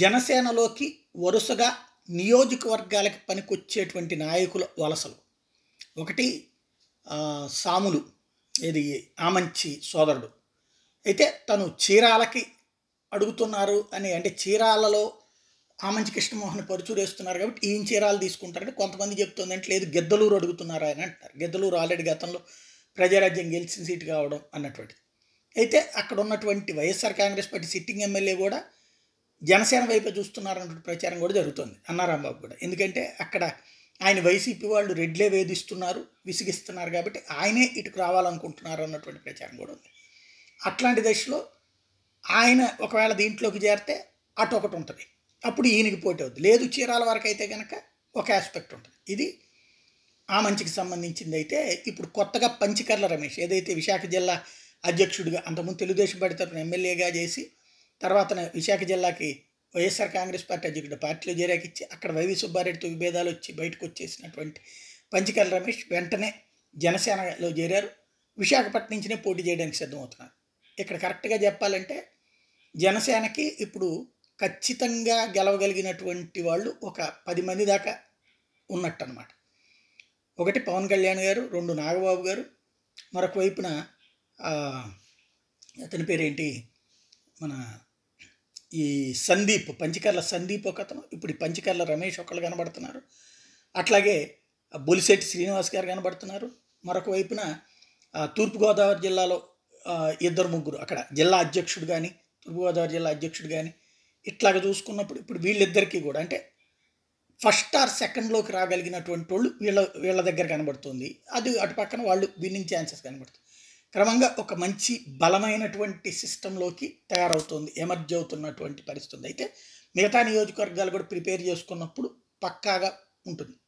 జనసేనలోకి వరుసగా నియోజకవర్గాలకి పనికొచ్చేటువంటి నాయకుల వలసలు ఒకటి సాములు ఇది ఆమంచి సోదరుడు అయితే తను చీరాలకి అడుగుతున్నారు అని అంటే చీరాలలో ఆమంచి కృష్ణమోహన్ పరుచూరేస్తున్నారు కాబట్టి ఈయన చీరాలు తీసుకుంటారని కొంతమంది చెప్తుందంటే లేదు గెద్దలూరు అడుగుతున్నారు ఆయన అంటారు గెద్దలూరు ఆల్రెడీ గతంలో ప్రజారాజ్యం గెలిచిన సీటు కావడం అన్నటువంటి అయితే అక్కడ ఉన్నటువంటి YSR Congress party sitting MLA కూడా జనసేన వైపు చూస్తున్నారన్నటువంటి ప్రచారం కూడా జరుగుతుంది అన్నారాంబాబు కూడా ఎందుకంటే అక్కడ ఆయన వైసీపీ వాళ్ళు రెడ్లే వేధిస్తున్నారు విసిగిస్తున్నారు కాబట్టి ఆయనే ఇటుకు రావాలనుకుంటున్నారు అన్నటువంటి ప్రచారం కూడా ఉంది అట్లాంటి దశలో ఆయన ఒకవేళ దీంట్లోకి చేరితే అటు ఒకటి ఉంటుంది అప్పుడు ఈయనకి పోటీ అవుద్ది లేదు చీరాల వరకు అయితే కనుక ఒక ఆస్పెక్ట్ ఉంటుంది ఇది ఆ మంచికి సంబంధించింది అయితే ఇప్పుడు కొత్తగా పంచికర్ల రమేష్ ఏదైతే విశాఖ జిల్లా అధ్యక్షుడిగా అంతకుముందు తెలుగుదేశం పార్టీ తరఫున ఎమ్మెల్యేగా చేసి తర్వాత విశాఖ జిల్లాకి వైఎస్ఆర్ కాంగ్రెస్ పార్టీ అధ్యక్షుడు పార్టీలో చేరాకిచ్చి అక్కడ వైవి సుబ్బారెడ్డితో విభేదాలు వచ్చి బయటకు వచ్చేసినటువంటి పంచికల్ రమేష్ వెంటనే జనసేనలో చేరారు విశాఖపట్నం నుంచినే పోటీ చేయడానికి సిద్ధమవుతున్నారు ఇక్కడ కరెక్ట్గా చెప్పాలంటే జనసేనకి ఇప్పుడు ఖచ్చితంగా గెలవగలిగినటువంటి వాళ్ళు ఒక పది మంది దాకా ఉన్నట్టు అనమాట ఒకటి పవన్ కళ్యాణ్ గారు రెండు నాగబాబు గారు మరొక వైపున అతని పేరేంటి మన ఈ సందీప్ పంచికర్ల సందీప్ ఒక అతను ఇప్పుడు పంచికర్ల రమేష్ ఒకళ్ళు కనబడుతున్నారు అట్లాగే బొలిశెట్టి శ్రీనివాస్ గారు కనబడుతున్నారు మరొక వైపున తూర్పుగోదావరి జిల్లాలో ఇద్దరు ముగ్గురు అక్కడ జిల్లా అధ్యక్షుడు కానీ తూర్పుగోదావరి జిల్లా అధ్యక్షుడు కానీ ఇట్లాగ చూసుకున్నప్పుడు ఇప్పుడు వీళ్ళిద్దరికీ కూడా అంటే ఫస్ట్ ఆర్ సెకండ్లోకి రాగలిగినటువంటి వాళ్ళు వీళ్ళ వీళ్ళ దగ్గర కనబడుతుంది అది అటు పక్కన వాళ్ళు విన్నింగ్ ఛాన్సెస్ కనబడుతుంది క్రమంగా ఒక మంచి బలమైనటువంటి సిస్టంలోకి తయారవుతుంది ఎమర్జ్ అవుతున్నటువంటి పరిస్థితి అయితే మిగతా నియోజకవర్గాలు కూడా ప్రిపేర్ చేసుకున్నప్పుడు పక్కాగా ఉంటుంది